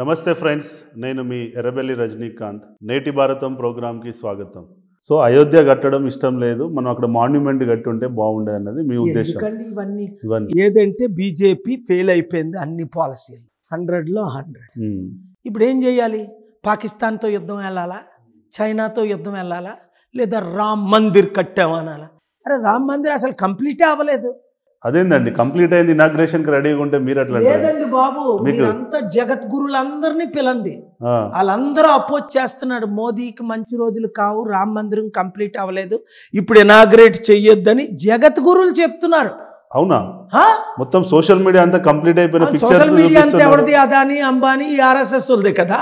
నమస్తే ఫ్రెండ్స్ నేను మీ ఎర్రబెల్లి రజనీకాంత్ నేటి భారతం ప్రోగ్రామ్కి స్వాగతం సో అయోధ్య కట్టడం ఇష్టం లేదు మనం అక్కడ మాన్యుమెంట్ కట్టుంటే బాగుండేది అన్నది మీ ఉద్దేశం ఇవన్నీ ఏదంటే బీజేపీ ఫెయిల్ అయిపోయింది అన్ని పాలసీలు హండ్రెడ్లో హండ్రెడ్ ఇప్పుడు ఏం చేయాలి పాకిస్తాన్తో యుద్ధం వెళ్ళాలా చైనాతో యుద్ధం వెళ్ళాలా లేదా రామ్ మందిర్ కట్టామనాలా అరే రామ్ మందిర్ అసలు కంప్లీటే అవ్వలేదు అదేందండి కంప్లీట్ అయింది కి రెడీగా ఉంటే మీరు అట్లా లేదండి బాబు మీరంతా జగద్గురులందరినీ పిలండి వాళ్ళందరూ అపోజ్ చేస్తున్నాడు మోదీకి మంచి రోజులు కావు రామ మందిరం కంప్లీట్ అవ్వలేదు ఇప్పుడు ఇనాగ్రేట్ చెయ్యొద్దని గురులు చెప్తున్నారు అవునా మొత్తం సోషల్ మీడియా అంతా కంప్లీట్ అయిపోయిన సోషల్ మీడియా అంతా ఎవరిది అదాని అంబానీ ఆర్ఎస్ఎస్ e వాళ్ళది కదా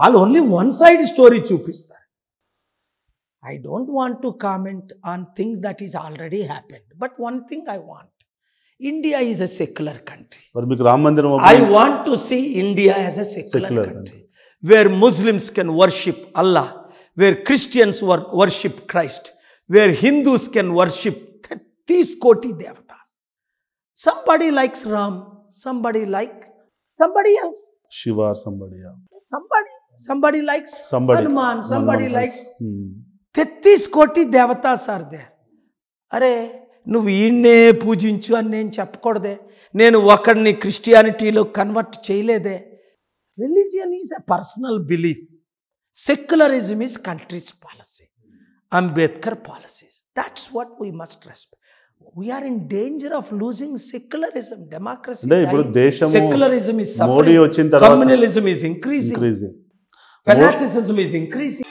వాళ్ళు ఓన్లీ వన్ సైడ్ స్టోరీ చూపిస్తారు I don't want to comment on thing that is already happened but one thing I want India is a secular country. I want to see India as a secular, secular country where Muslims can worship Allah, where Christians worship Christ, where Hindus can worship 30 koti devatas. Somebody likes Ram, somebody like somebody else. Shiva or somebody else. Somebody somebody likes somebody. Hanuman, somebody Hanuman likes. Hmm. 33 koti devatas are there. Are నువ్వు ఈయన్నే పూజించు అని నేను చెప్పకూడదే నేను ఒకడిని క్రిస్టియానిటీలో convert చేయలేదే religion is a personal belief secularism is country's policy Ambedkar policies that's what we must respect we are in danger of losing secularism democracy ఇప్పుడు దేశం సెక్యులరిజం ఇస్ మోడీ వచ్చిన తర్వాత communalism is increasing fanaticism is increasing